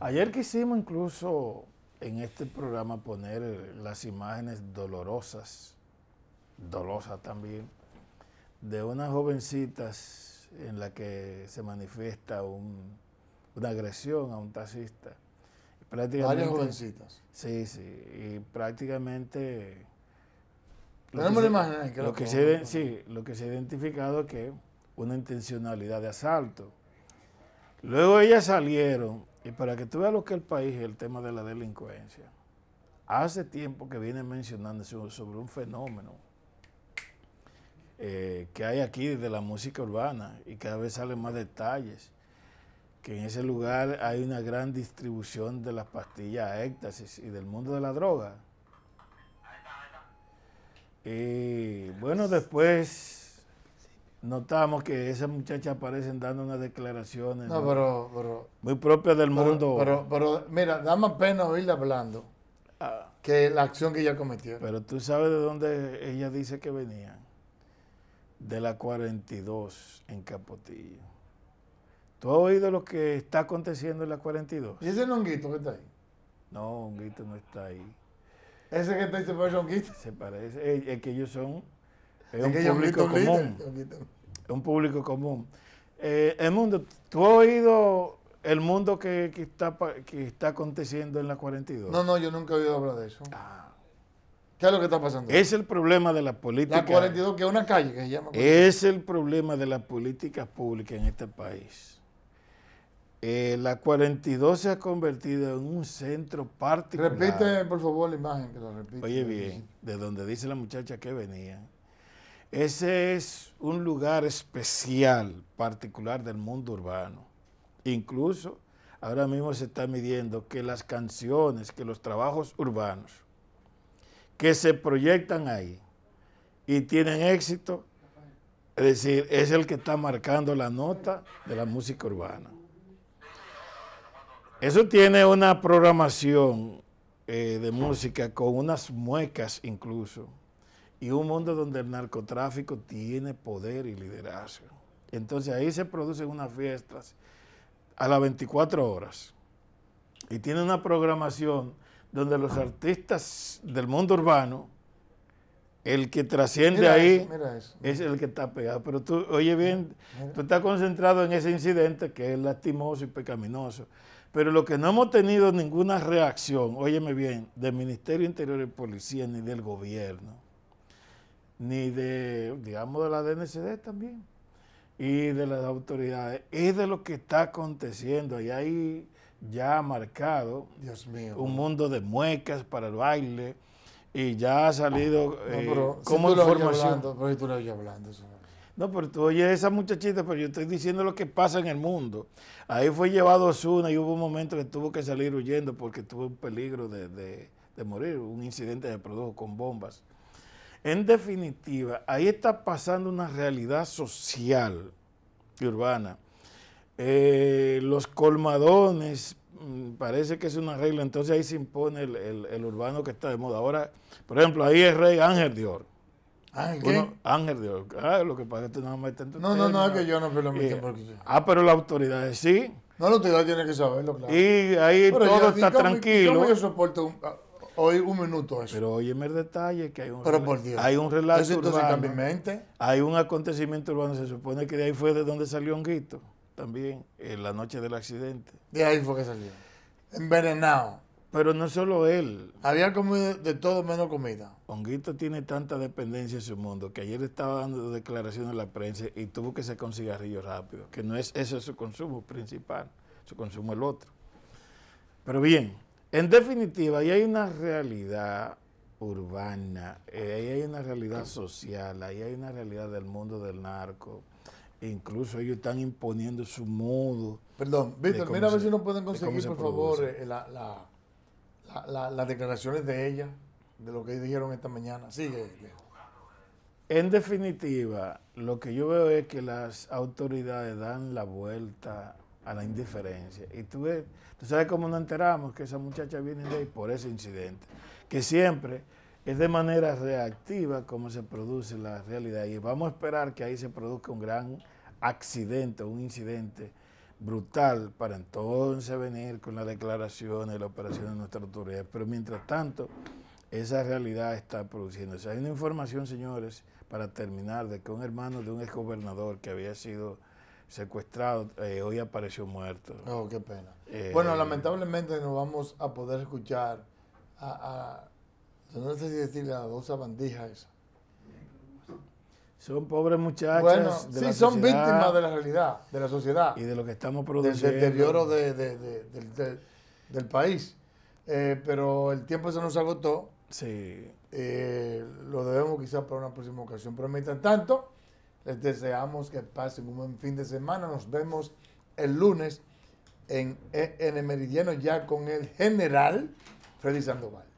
Ayer quisimos incluso en este programa poner las imágenes dolorosas, dolosas también, de unas jovencitas en la que se manifiesta una agresión a un taxista. Varias jovencitas. Sí, sí, y prácticamente... Tenemos la lo, que se, sí, lo que se ha identificado que una intencionalidad de asalto. Luego ellas salieron y para que tú veas lo que el país es el tema de la delincuencia. Hace tiempo que viene mencionándose sobre un fenómeno eh, que hay aquí de la música urbana y cada vez salen más detalles. Que en ese lugar hay una gran distribución de las pastillas éxtasis y del mundo de la droga. Y bueno, después notamos que esas muchachas aparecen dando unas declaraciones muy propia del mundo. Pero, mira, da más pena oírla hablando ah. que la acción que ella cometió. Pero tú sabes de dónde ella dice que venían. De la 42 en Capotillo. ¿Tú has oído lo que está aconteciendo en la 42? ¿Y ese honguito que está ahí? No, honguito no está ahí. ¿Ese que está ahí se parece honguito? Se parece. Eh, es que ellos son es un, público común. Es eh, un público común. el mundo, ¿tú has oído el mundo que, está, que está aconteciendo en la 42? No, no, yo nunca he oído hablar de eso. Ah. ¿Qué es lo que está pasando? Es el problema de la política. La 42, que es una calle que se llama. Es el problema de las políticas públicas en este país. Eh, la 42 se ha convertido en un centro particular. Repite, por favor, la imagen que lo repite. Oye bien, de donde dice la muchacha que venía. Ese es un lugar especial, particular del mundo urbano. Incluso ahora mismo se está midiendo que las canciones, que los trabajos urbanos que se proyectan ahí y tienen éxito, es decir, es el que está marcando la nota de la música urbana. Eso tiene una programación eh, de música con unas muecas incluso, y un mundo donde el narcotráfico tiene poder y liderazgo. Entonces ahí se producen unas fiestas a las 24 horas y tiene una programación donde los artistas del mundo urbano, el que trasciende ahí es el que está pegado. Pero tú, oye bien, tú estás concentrado en ese incidente que es lastimoso y pecaminoso. Pero lo que no hemos tenido ninguna reacción, óyeme bien, del Ministerio Interior y Policía ni del gobierno ni de, digamos, de la DNCD también, y de las autoridades, es de lo que está aconteciendo. Y ahí ya ha marcado un mundo de muecas para el baile, y ya ha salido cómo eh, como información. tú oyes hablando, no, pero tú oyes esa muchachita, pero yo estoy diciendo lo que pasa en el mundo. Ahí fue llevado Osuna y hubo un momento que tuvo que salir huyendo porque tuvo un peligro de, de morir, un incidente se produjo con bombas. En definitiva, ahí está pasando una realidad social y urbana. Eh, los colmadones, mm, parece que es una regla, entonces ahí se impone el, urbano que está de moda. Ahora, por ejemplo, ahí es rey Ángel Dior. ¿Ángel Dior. Ángel Dior. Ah, lo que pasa es que tú no metes en tu No, no, no, es que yo no me lo meto eh, porque Ah, pero la autoridad sí. No, la autoridad tiene que saberlo, claro. Y ahí todo está tranquilo. Yo soporto un, ah, hoy un minuto eso. Pero óyeme el detalle que hay un, Hay un relato urbano. mente. Hay un acontecimiento urbano. Se supone que de ahí fue de donde salió Honguito también, en la noche del accidente. De ahí fue que salió. Envenenado. Pero no solo él. Había comido de todo menos comida. Honguito tiene tanta dependencia en su mundo que ayer estaba dando declaraciones a la prensa y tuvo que sacar un cigarrillo rápido, que no es Eso su consumo principal, su consumo el otro. Pero bien, en definitiva, ahí hay una realidad urbana, eh, ahí hay una realidad social, ahí hay una realidad del mundo del narco. incluso ellos están imponiendo su modo. Perdón, Víctor, mira a ver si nos pueden conseguir, por favor, eh, las declaraciones de ella, de lo que dijeron esta mañana. Sigue, en definitiva, lo que yo veo es que las autoridades dan la vuelta a la indiferencia. Y tú, ves, tú sabes cómo nos enteramos que esa muchacha viene de ahí por ese incidente, que siempre es de manera reactiva como se produce la realidad. Y vamos a esperar que ahí se produzca un gran accidente, un incidente brutal para entonces venir con las declaraciones y la operación de nuestra autoridad. Pero mientras tanto, esa realidad está produciéndose. Hay una información, señores, para terminar, de que un hermano de un exgobernador que había sido secuestrado, eh, hoy apareció muerto. Oh, qué pena. Eh, bueno, lamentablemente no vamos a poder escuchar a, no sé si decirle a dos bandija eso. Son pobres muchachas. Bueno, sí, son víctimas de la realidad, de la sociedad. Y de lo que estamos produciendo. Del deterioro de, del país. Eh, pero el tiempo se nos agotó. Sí. lo debemos quizás para una próxima ocasión. Pero mientras tanto, les deseamos que pasen un buen fin de semana. Nos vemos el lunes en, en el Meridiano ya con el general Freddy Sandoval.